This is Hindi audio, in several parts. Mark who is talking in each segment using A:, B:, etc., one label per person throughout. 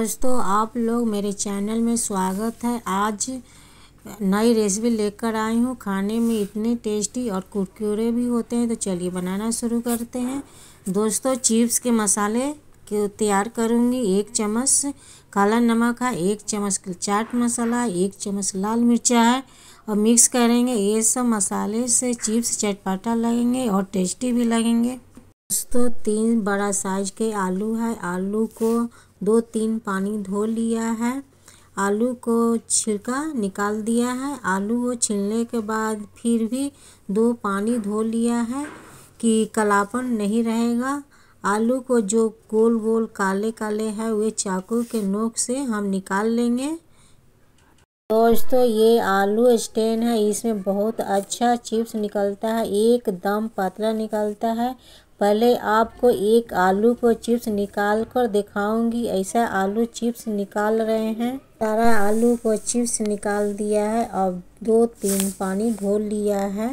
A: दोस्तों आप लोग मेरे चैनल में स्वागत है आज नई रेसिपी लेकर आई हूँ खाने में इतने टेस्टी और कुरकुरे भी होते हैं तो चलिए बनाना शुरू करते हैं दोस्तों चिप्स के मसाले को तैयार करूँगी एक चम्मच काला नमक है एक चम्मच चाट मसाला एक चम्मच लाल मिर्चा है और मिक्स करेंगे ये सब मसाले से चिप्स चटपटा लगेंगे और टेस्टी भी लगेंगे दोस्तों तीन बड़ा साइज के आलू है आलू को दो तीन पानी धो लिया है आलू को छिलका निकाल दिया है आलू को छिलने के बाद फिर भी दो पानी धो लिया है कि कलापन नहीं रहेगा आलू को जो गोल गोल काले काले है वे चाकू के नोक से हम निकाल लेंगे दोस्तों तो ये आलू स्टैंड है इसमें बहुत अच्छा चिप्स निकलता है एकदम पतला निकलता है पहले आपको एक आलू को चिप्स निकाल कर दिखाऊंगी ऐसा आलू चिप्स निकाल रहे हैं सारा आलू को चिप्स निकाल दिया है और दो तीन पानी घोल लिया है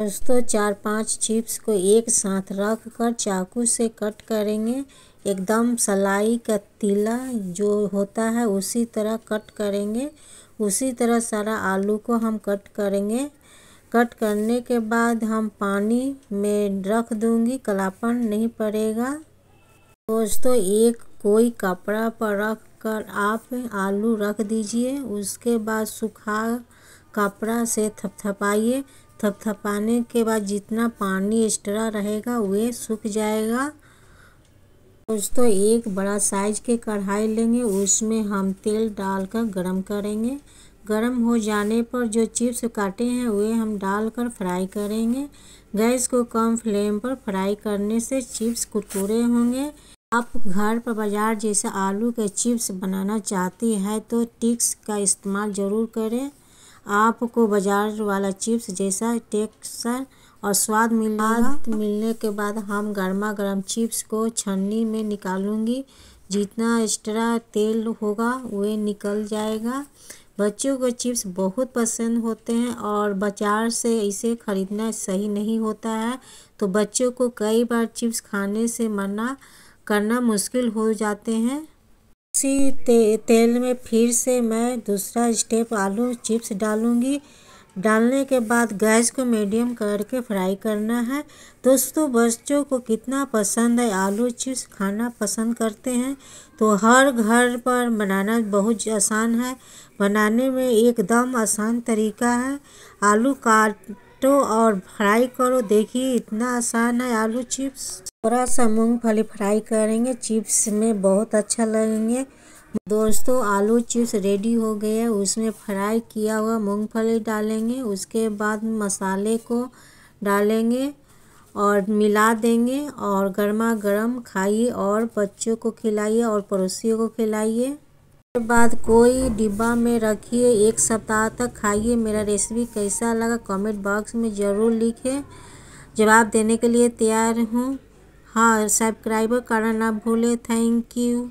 A: दोस्तों चार पांच चिप्स को एक साथ रख कर चाकू से कट करेंगे एकदम सलाई का तीला जो होता है उसी तरह कट करेंगे उसी तरह सारा आलू को हम कट करेंगे कट करने के बाद हम पानी में रख दूंगी कलापन नहीं पड़ेगा दोस्तों एक कोई कपड़ा पर रख कर आप आलू रख दीजिए उसके बाद सूखा कपड़ा से थपथपाइए थपथपाने के बाद जितना पानी एक्स्ट्रा रहेगा वह सूख जाएगा दोस्तों एक बड़ा साइज के कढ़ाई लेंगे उसमें हम तेल डालकर गरम करेंगे गरम हो जाने पर जो चिप्स काटे हैं वे हम डालकर फ्राई करेंगे गैस को कम फ्लेम पर फ्राई करने से चिप्स कुरकुरे होंगे आप घर पर बाज़ार जैसे आलू के चिप्स बनाना चाहती है तो टिक्स का इस्तेमाल ज़रूर करें आपको बाज़ार वाला चिप्स जैसा टेक्सर और स्वाद मिलेगा मिलने के बाद हम गर्मा गर्म चिप्स को छन्नी में निकालूंगी जितना एक्स्ट्रा तेल होगा वे निकल जाएगा बच्चों को चिप्स बहुत पसंद होते हैं और बाज़ार से इसे ख़रीदना सही नहीं होता है तो बच्चों को कई बार चिप्स खाने से मना करना मुश्किल हो जाते हैं इसी ते, तेल में फिर से मैं दूसरा स्टेप आलू चिप्स डालूंगी डालने के बाद गैस को मीडियम करके फ्राई करना है दोस्तों बच्चों को कितना पसंद है आलू चिप्स खाना पसंद करते हैं तो हर घर पर बनाना बहुत आसान है बनाने में एकदम आसान तरीका है आलू काटो और फ्राई करो देखिए इतना आसान है आलू चिप्स थोड़ा सा मूँगफली फ्राई करेंगे चिप्स में बहुत अच्छा लगेंगे दोस्तों आलू चिप्स रेडी हो गए हैं उसमें फ्राई किया हुआ मूंगफली डालेंगे उसके बाद मसाले को डालेंगे और मिला देंगे और गर्मा गर्म खाइए और बच्चों को खिलाइए और पड़ोसियों को खिलाइए उसके बाद कोई डिब्बा में रखिए एक सप्ताह तक खाइए मेरा रेसिपी कैसा लगा कमेंट बॉक्स में ज़रूर लिखे जवाब देने के लिए तैयार हूँ हाँ सब्सक्राइबर करना ना भूलें थैंक यू